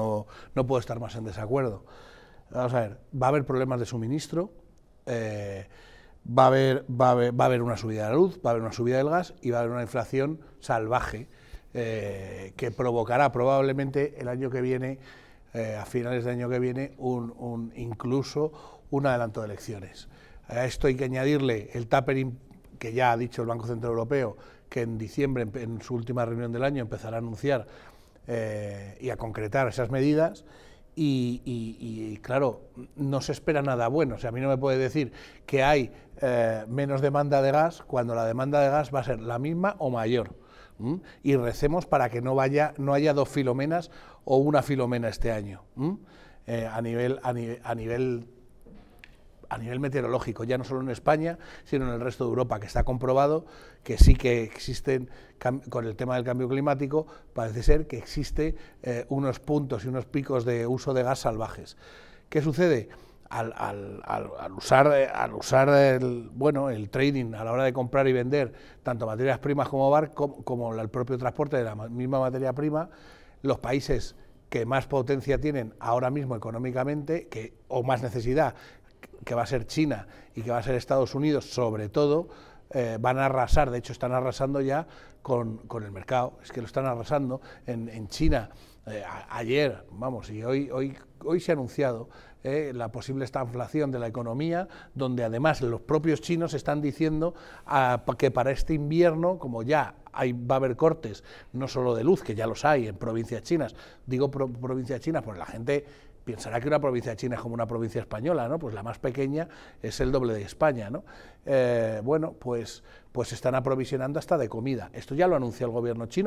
No, puedo estar más en desacuerdo. Vamos a ver, va a haber problemas de suministro, eh, va, a haber, va, a haber, una subida de la luz, va a haber una subida del gas y va a haber una inflación salvaje eh, que provocará probablemente el año que viene, eh, a finales del año que viene, un, incluso un adelanto de elecciones. A esto hay que añadirle el tapering que ya ha dicho el Banco Central Europeo, que en diciembre, en su última reunión del año, empezará a anunciar eh, y a concretar esas medidas. Y, claro, no se espera nada bueno. O sea, a mí no me puede decir que hay eh, menos demanda de gas cuando la demanda de gas va a ser la misma o mayor. Y recemos para que no, vaya, no haya dos filomenas o una filomena este año. Eh, a, nivel, a, a nivel a nivel meteorológico, ya no solo en España, sino en el resto de Europa, que está comprobado que sí que existen, con el tema del cambio climático, parece ser que existe eh, unos puntos y unos picos de uso de gas salvajes. ¿Qué sucede? Al, usar, al usar el, bueno, el trading a la hora de comprar y vender tanto materias primas como barco como el propio transporte de la misma materia prima, los países que más potencia tienen ahora mismo económicamente que, o más necesidad, que va a ser China y que va a ser Estados Unidos, sobre todo, eh, van a arrasar, de hecho están arrasando ya con, con, el mercado, es que lo están arrasando en, en China. Eh, ayer, vamos, y hoy, hoy, hoy se ha anunciado eh, la posible estanflación de la economía, donde además los propios chinos están diciendo ah, que para este invierno, como ya hay, va a haber cortes, no solo de luz, que ya los hay en provincias chinas, digo provincia provincias chinas, porque la gente pensará que una provincia china es como una provincia española, ¿no? Pues la más pequeña es el doble de España, ¿no? Eh, bueno, pues, pues están aprovisionando hasta de comida. Esto ya lo anunció el gobierno chino.